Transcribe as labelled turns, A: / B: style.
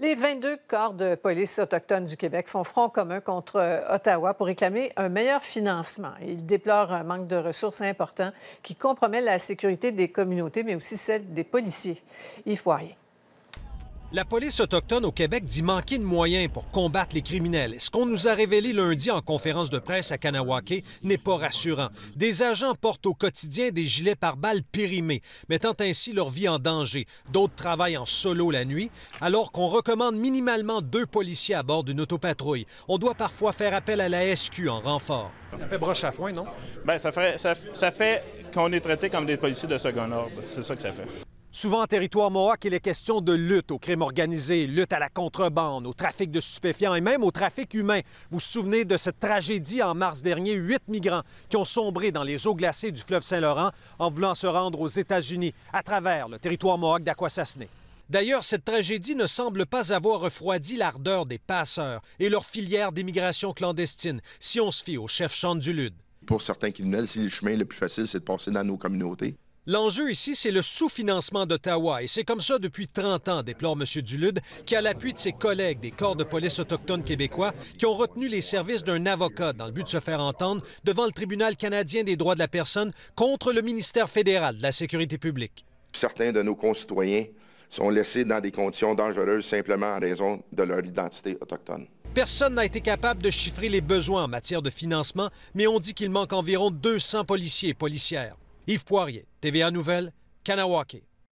A: Les 22 corps de police autochtones du Québec font front commun contre euh, Ottawa pour réclamer un meilleur financement. Ils déplorent un manque de ressources important qui compromet la sécurité des communautés, mais aussi celle des policiers. Yves
B: la police autochtone au Québec dit manquer de moyens pour combattre les criminels. Ce qu'on nous a révélé lundi en conférence de presse à Kanawake n'est pas rassurant. Des agents portent au quotidien des gilets par balles périmés, mettant ainsi leur vie en danger. D'autres travaillent en solo la nuit, alors qu'on recommande minimalement deux policiers à bord d'une autopatrouille. On doit parfois faire appel à la SQ en
C: renfort. Ça fait broche à foin, non? Ben, ça fait, ça fait qu'on est traité comme des policiers de second ordre. C'est ça que ça fait.
B: Souvent en territoire mohawk, il est question de lutte au crime organisé, lutte à la contrebande, au trafic de stupéfiants et même au trafic humain. Vous vous souvenez de cette tragédie en mars dernier, huit migrants qui ont sombré dans les eaux glacées du fleuve Saint-Laurent en voulant se rendre aux États-Unis à travers le territoire mohawk d'Aquasasne. D'ailleurs, cette tragédie ne semble pas avoir refroidi l'ardeur des passeurs et leur filière d'immigration clandestine, si on se fie
C: au chef Lude, Pour certains criminels, si le chemin le plus facile, c'est de passer dans nos communautés,
B: L'enjeu ici, c'est le sous-financement d'Ottawa, et c'est comme ça depuis 30 ans, déplore M. Dulude, qui, a l'appui de ses collègues des corps de police autochtones québécois, qui ont retenu les services d'un avocat dans le but de se faire entendre devant le Tribunal canadien des droits de la personne contre le ministère fédéral de la Sécurité
C: publique. Certains de nos concitoyens sont laissés dans des conditions dangereuses simplement en raison de leur identité autochtone.
B: Personne n'a été capable de chiffrer les besoins en matière de financement, mais on dit qu'il manque environ 200 policiers et policières. Yves Poirier, TVA Nouvelle, Kanawake.